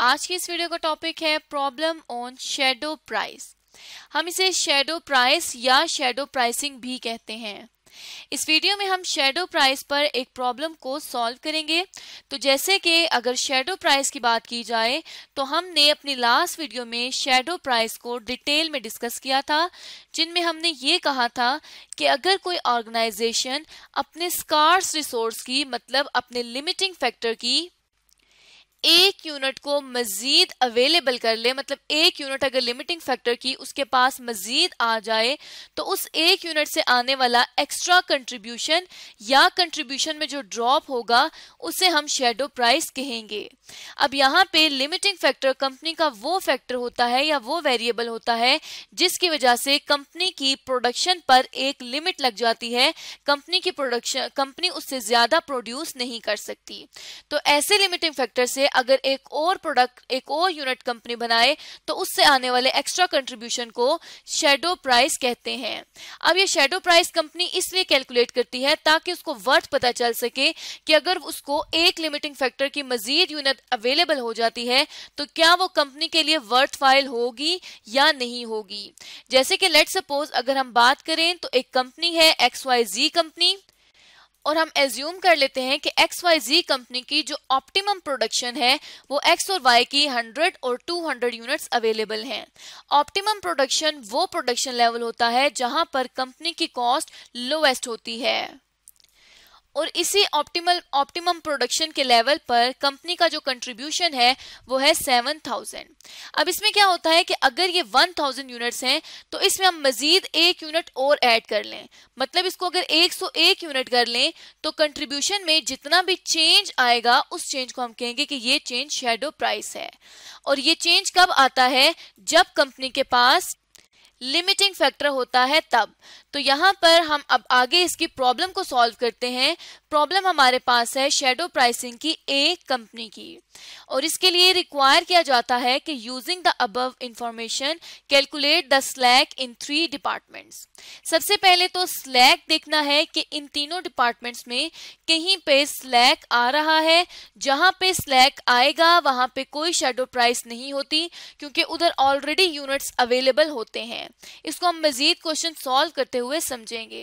आज की इस वीडियो का टॉपिक है प्रॉब्लम ऑन शेडो प्राइस हम इसे शेडो प्राइस या शेडो प्राइसिंग भी कहते हैं इस वीडियो में हम शेडो प्राइस पर एक प्रॉब्लम को सॉल्व करेंगे तो जैसे कि अगर शेडो प्राइस की बात की जाए तो हमने अपनी लास्ट वीडियो में शेडो प्राइस को डिटेल में डिस्कस किया था जिनमें हमने ये कहा था कि अगर कोई ऑर्गेनाइजेशन अपने स्कार्स रिसोर्स की मतलब अपने लिमिटिंग फैक्टर की एक यूनिट को मजीद अवेलेबल कर ले मतलब एक यूनिट अगर लिमिटिंग फैक्टर की उसके पास मजीद आ जाए तो उस एक यूनिट से आने वाला एक्स्ट्रा कंट्रीब्यूशन या कंट्रीब्यूशन में जो ड्रॉप होगा उसे हम शेडो प्राइस कहेंगे अब यहाँ पे लिमिटिंग फैक्टर कंपनी का वो फैक्टर होता है या वो वेरिएबल होता है जिसकी वजह से कंपनी की प्रोडक्शन पर एक लिमिट लग जाती है कंपनी की प्रोडक्शन कंपनी उससे ज्यादा प्रोड्यूस नहीं कर सकती तो ऐसे लिमिटिंग फैक्टर से अगर एक और प्रोडक्ट एक और यूनिट कंपनी बनाए तो उससे आने वाले एक्स्ट्रा कंट्रीब्यूशन को शेडो प्राइस कहते हैं अब ये शेडो प्राइस कंपनी इसलिए कैलकुलेट करती है ताकि उसको वर्थ पता चल सके कि अगर उसको एक लिमिटिंग फैक्टर की मजीद यूनिट अवेलेबल हो जाती है तो क्या वो कंपनी के लिए वर्थ फाइल होगी या नहीं होगी जैसे कि लेट सपोज अगर हम बात करें तो एक कंपनी है एक्स वाई जी कंपनी और हम एज्यूम कर लेते हैं कि एक्स वाई जी कंपनी की जो ऑप्टिमम प्रोडक्शन है वो एक्स और वाई की 100 और 200 यूनिट्स अवेलेबल हैं ऑप्टिमम प्रोडक्शन वो प्रोडक्शन लेवल होता है जहां पर कंपनी की कॉस्ट लोएस्ट होती है और इसी ऑप्टिमल ऑप्टिमम प्रोडक्शन के लेवल पर कंपनी का जो कंट्रीब्यूशन है वो है सेवन थाउजेंड अब इसमें क्या होता है कि अगर ये वन थाउजेंड यूनिट्स हैं तो इसमें हम मजीद एक यूनिट और ऐड कर लें मतलब इसको अगर एक सौ एक यूनिट कर लें तो कंट्रीब्यूशन में जितना भी चेंज आएगा उस चेंज को हम कहेंगे कि ये चेंज शेडो प्राइस है और ये चेंज कब आता है जब कंपनी के पास लिमिटिंग फैक्टर होता है तब तो यहाँ पर हम अब आगे इसकी प्रॉब्लम को सॉल्व करते हैं प्रॉब्लम हमारे पास है शेडो प्राइसिंग की ए कंपनी की और इसके लिए रिक्वायर किया जाता है कि using the above information calculate the slack in three departments सबसे पहले तो स्लैक देखना है कि इन तीनों डिपार्टमेंट्स में कहीं पे स्लैक आ रहा है जहां पे स्लैक आएगा वहां पे कोई शेडो प्राइस नहीं होती क्योंकि उधर ऑलरेडी यूनिट्स अवेलेबल होते हैं है इसको हम मजीद क्वेश्चन सॉल्व करते हुए समझेंगे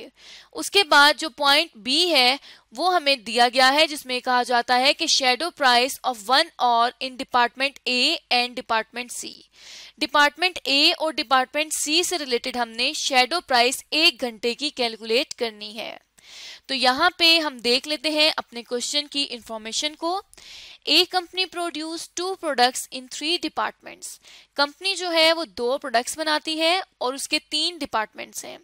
उसके बाद जो पॉइंट बी है वो हमें दिया गया है जिसमें कहा जाता है कि शेडो प्राइस ऑफ वन और in department A and department C department A और डिपार्टमेंट सी से रिलेटेड हमने शेडो प्राइस एक घंटे की कैलकुलेट करनी है तो यहाँ पे हम देख लेते हैं अपने क्वेश्चन की इंफॉर्मेशन को a company produce two products in three departments company जो है वो दो प्रोडक्ट्स बनाती है और उसके तीन डिपार्टमेंट्स हैं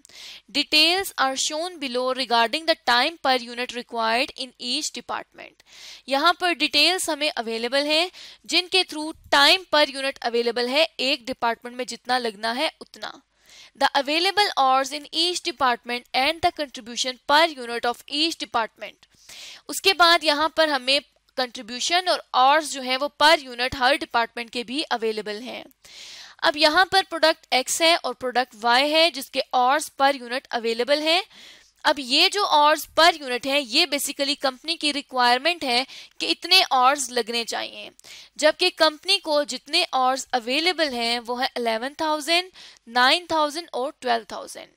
details are shown below regarding the time per unit required in each department यहाँ पर डिटेल्स हमें अवेलेबल हैं जिनके through time per unit available है एक डिपार्टमेंट में जितना लगना है उतना the available hours in each department and the contribution per unit of each department. उसके बाद यहाँ पर हमें कंट्रीब्यूशन और आवर्स जो है वो पर यूनिट हर डिपार्टमेंट के भी अवेलेबल हैं अब यहाँ पर प्रोडक्ट एक्स है और प्रोडक्ट वाई है जिसके आवर्स पर यूनिट अवेलेबल हैं अब ये जो ऑर्स पर यूनिट है ये बेसिकली कंपनी की रिक्वायरमेंट है कि इतने ऑर्स लगने चाहिए जबकि कंपनी को जितने ऑर्स अवेलेबल हैं वो है थाउजेंड नाइन थाउजेंड और ट्वेल्व थाउजेंड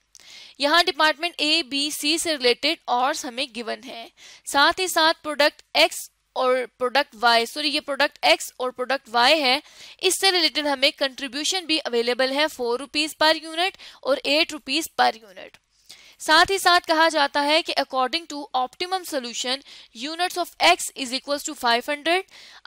यहाँ डिपार्टमेंट ए बी सी से रिलेटेड ऑर्स हमें गिवन है साथ ही साथ प्रोडक्ट एक्स और प्रोडक्ट वाई सॉरी ये प्रोडक्ट एक्स और प्रोडक्ट वाई है इससे रिलेटेड हमें कंट्रीब्यूशन भी अवेलेबल है फोर रुपीज पर यूनिट और एट रुपीज पर यूनिट साथ ही साथ कहा जाता है कि according to optimum solution units of X is equal to 500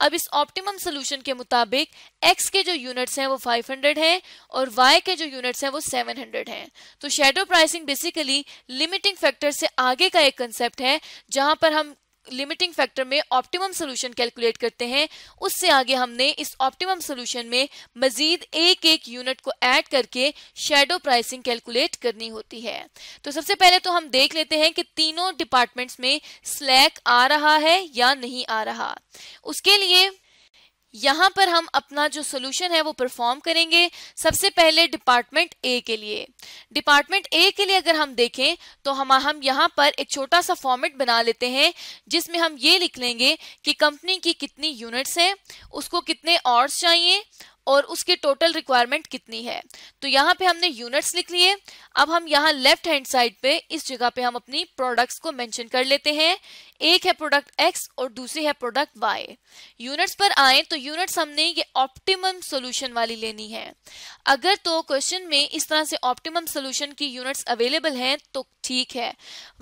अब इस ऑप्टिमम सोल्यूशन के मुताबिक एक्स के जो यूनिट्स हैं वो 500 हैं और वाई के जो यूनिट्स हैं वो 700 हैं तो shadow pricing basically limiting factor से आगे का एक कंसेप्ट है जहां पर हम लिमिटिंग फैक्टर में ऑप्टिमम सोल्यूशन कैलकुलेट करते हैं उससे आगे हमने इस ऑप्टिमम सोल्यूशन में मजीद एक एक यूनिट को ऐड करके शेडो प्राइसिंग कैलकुलेट करनी होती है तो सबसे पहले तो हम देख लेते हैं कि तीनों डिपार्टमेंट्स में स्लैक आ रहा है या नहीं आ रहा उसके लिए यहाँ पर हम अपना जो सोल्यूशन है वो परफॉर्म करेंगे सबसे पहले डिपार्टमेंट ए के लिए डिपार्टमेंट ए के लिए अगर हम देखें तो हम हम यहाँ पर एक छोटा सा फॉर्मेट बना लेते हैं जिसमें हम ये लिख लेंगे कि कंपनी की कितनी यूनिट्स हैं उसको कितने ऑर्ड्स चाहिए और उसकी टोटल रिक्वायरमेंट कितनी है तो यहाँ पे हमने यूनिट्स लिख लिए अब हम यहाँ लेफ्ट हैंड साइड पे इस जगह पे हम अपनी प्रोडक्ट्स को मेंशन कर लेते हैं एक है प्रोडक्ट एक्स और दूसरी है प्रोडक्ट वाई यूनिट्स पर आए तो यूनिट्स हमने ये ऑप्टिमम सोल्यूशन वाली लेनी है अगर तो क्वेश्चन में इस तरह से ऑप्टिमम सोल्यूशन की यूनिट्स अवेलेबल हैं तो ठीक है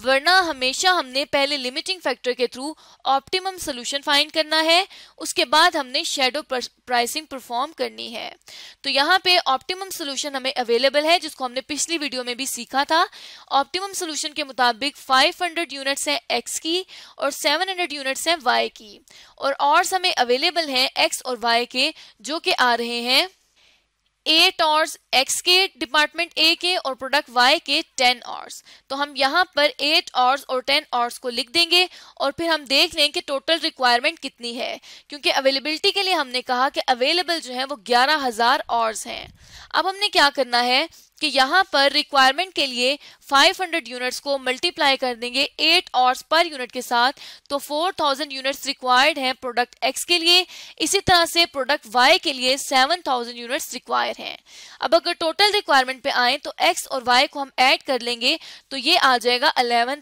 वरना हमेशा हमने पहले लिमिटिंग फैक्टर के थ्रू ऑप्टिमम सोल्यूशन फाइंड करना है उसके बाद हमने शेडो प्राइसिंग परफॉर्म करनी करनी है तो यहाँ पे ऑप्टिमम सोल्यूशन हमें अवेलेबल है जिसको हमने पिछली वीडियो में भी सीखा था ऑप्टिमम सोल्यूशन के मुताबिक 500 यूनिट्स हैं एक्स की और 700 यूनिट्स हैं वाई की और ऑर्स हमें अवेलेबल हैं एक्स और वाई के जो कि आ रहे हैं एट टॉर्स एक्स के डिपार्टमेंट ए के और प्रोडक्ट वाई के टेन ऑर्स तो हम यहाँ पर एट ऑर्स और टेन ऑर्स को लिख देंगे और फिर हम देख लें कि टोटल रिक्वायरमेंट कितनी है क्योंकि अवेलेबिलिटी के लिए हमने कहा कि अवेलेबल जो है वो ग्यारह हजार ऑर्स हैं अब हमने क्या करना है कि यहाँ पर रिक्वायरमेंट के लिए 500 यूनिट्स को मल्टीप्लाई कर देंगे 8 आवर्स पर यूनिट के साथ तो 4000 यूनिट्स रिक्वायर्ड हैं प्रोडक्ट एक्स के लिए इसी तरह से प्रोडक्ट वाई के लिए 7000 यूनिट्स रिक्वायर हैं अब अगर टोटल रिक्वायरमेंट पे आए तो एक्स और वाई को हम ऐड कर लेंगे तो ये आ जाएगा अलेवन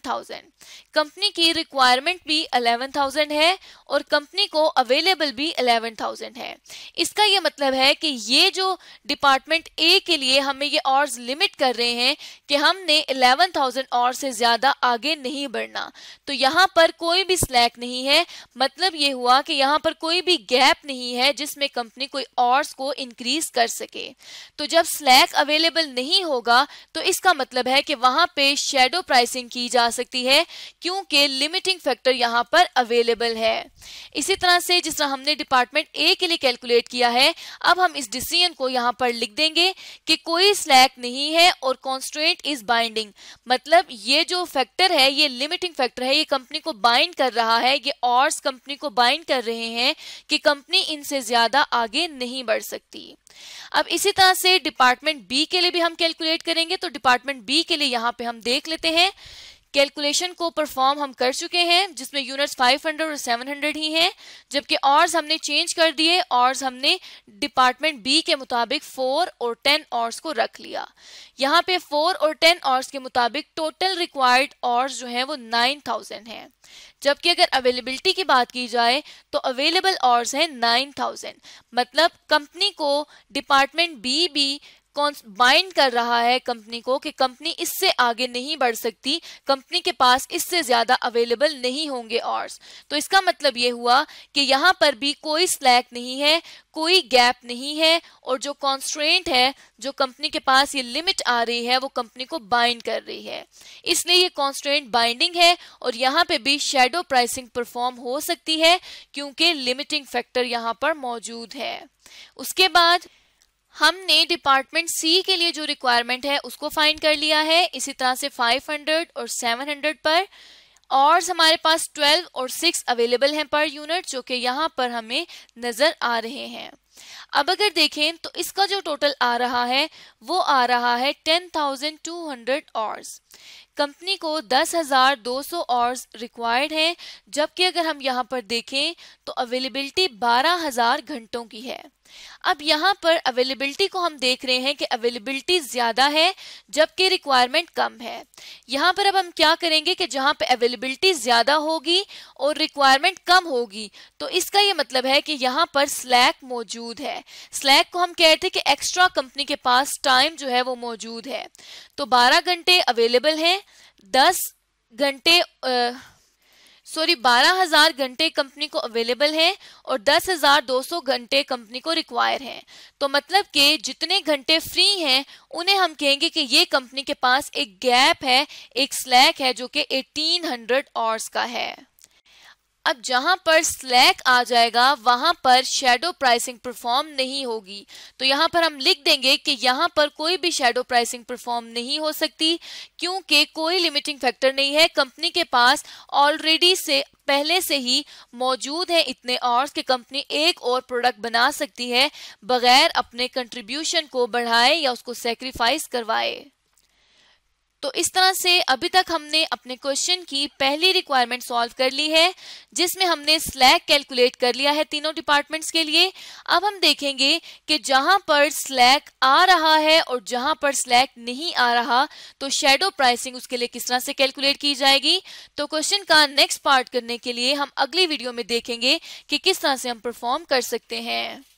कंपनी की रिक्वायरमेंट भी 11,000 है और कंपनी को अवेलेबल भी 11,000 है इसका ये मतलब है कि ये जो डिपार्टमेंट ए के लिए हमें ये ऑर्स लिमिट कर रहे हैं कि हमने 11,000 और से ज़्यादा आगे नहीं बढ़ना तो यहाँ पर कोई भी स्लैक नहीं है मतलब ये हुआ कि यहाँ पर कोई भी गैप नहीं है जिसमें कंपनी कोई ऑर्स को इंक्रीज कर सके तो जब स्लैक अवेलेबल नहीं होगा तो इसका मतलब है कि वहाँ पे शेडो प्राइसिंग की जा सकती है क्योंकि लिमिटिंग फैक्टर यहाँ पर अवेलेबल है इसी तरह से जिस तरह हमने डिपार्टमेंट ए के लिए कैलकुलेट किया है अब हम इस डिसीजन को यहाँ पर लिख देंगे कि कोई स्लैक नहीं है और कॉन्स्ट्रेंट इज बाइंडिंग मतलब ये जो फैक्टर है ये लिमिटिंग फैक्टर है ये कंपनी को बाइंड कर रहा है ये ऑर्स कंपनी को बाइंड कर रहे हैं कि कंपनी इनसे ज्यादा आगे नहीं बढ़ सकती अब इसी तरह से डिपार्टमेंट बी के लिए भी हम कैलकुलेट करेंगे तो डिपार्टमेंट बी के लिए यहाँ पे हम देख लेते हैं कैलकुलेशन को परफॉर्म हम कर चुके हैं जिसमें यूनिट्स 500 और 700 ही हैं जबकि ऑर्स हमने चेंज कर दिए ऑर्स हमने डिपार्टमेंट बी के मुताबिक 4 और 10 ऑर्स को रख लिया यहाँ पे 4 और 10 ऑर्स के मुताबिक टोटल रिक्वायर्ड ऑर्स जो है वो 9000 हैं जबकि अगर अवेलेबिलिटी की बात की जाए तो अवेलेबल ऑर्स हैं थाउजेंड मतलब कंपनी को डिपार्टमेंट बी भी बाइंड कर रहा है कंपनी को कि कंपनी इससे आगे नहीं बढ़ सकती कंपनी के पास इससे ज्यादा अवेलेबल नहीं होंगे ऑर्स तो इसका मतलब ये हुआ कि यहाँ पर भी कोई स्लैक नहीं है कोई गैप नहीं है और जो कॉन्स्ट्रेंट है जो कंपनी के पास ये लिमिट आ रही है वो कंपनी को बाइंड कर रही है इसलिए ये कॉन्स्ट्रेंट बाइंडिंग है और यहाँ पे भी शेडो प्राइसिंग परफॉर्म हो सकती है क्योंकि लिमिटिंग फैक्टर यहाँ पर मौजूद है उसके बाद हमने डिपार्टमेंट सी के लिए जो रिक्वायरमेंट है उसको फाइंड कर लिया है इसी तरह से 500 और 700 पर और हमारे पास 12 और 6 अवेलेबल हैं पर यूनिट जो कि यहाँ पर हमें नज़र आ रहे हैं अब अगर देखें तो इसका जो टोटल आ रहा है वो आ रहा है 10,200 और कंपनी को 10,200 आवर्स रिक्वायर्ड हैं जबकि अगर हम यहाँ पर देखें तो अवेलेबिलिटी 12,000 घंटों की है अब यहाँ पर अवेलेबिलिटी को हम देख रहे हैं कि अवेलेबिलिटी ज़्यादा है जबकि रिक्वायरमेंट कम है यहाँ पर अब हम क्या करेंगे कि जहाँ पर अवेलेबिलिटी ज़्यादा होगी और रिक्वायरमेंट कम होगी तो इसका ये मतलब है कि यहाँ पर स्लैक मौजूद है स्लैक को हम कहते हैं कि एक्स्ट्रा कंपनी के पास टाइम जो है वो मौजूद है तो बारह घंटे अवेलेबल हैं दस घंटे सॉरी बारह हजार घंटे कंपनी को अवेलेबल है और दस हजार दो सौ घंटे कंपनी को रिक्वायर है तो मतलब कि जितने घंटे फ्री हैं उन्हें हम कहेंगे कि ये कंपनी के पास एक गैप है एक स्लैक है जो कि एटीन हंड्रेड आवर्स का है अब जहां पर स्लैक आ जाएगा वहां पर शेडो प्राइसिंग परफॉर्म नहीं होगी तो यहां पर हम लिख देंगे कि यहां पर कोई भी शेडो प्राइसिंग परफॉर्म नहीं हो सकती क्योंकि कोई लिमिटिंग फैक्टर नहीं है कंपनी के पास ऑलरेडी से पहले से ही मौजूद है इतने और कि कंपनी एक और प्रोडक्ट बना सकती है बगैर अपने कंट्रीब्यूशन को बढ़ाए या उसको सेक्रीफाइस करवाए तो इस तरह से अभी तक हमने अपने क्वेश्चन की पहली रिक्वायरमेंट सॉल्व कर ली है जिसमें हमने स्लैग कैलकुलेट कर लिया है तीनों डिपार्टमेंट्स के लिए अब हम देखेंगे कि जहां पर स्लैग आ रहा है और जहां पर स्लैग नहीं आ रहा तो शेडो प्राइसिंग उसके लिए किस तरह से कैलकुलेट की जाएगी तो क्वेश्चन का नेक्स्ट पार्ट करने के लिए हम अगली वीडियो में देखेंगे कि किस तरह से हम परफॉर्म कर सकते हैं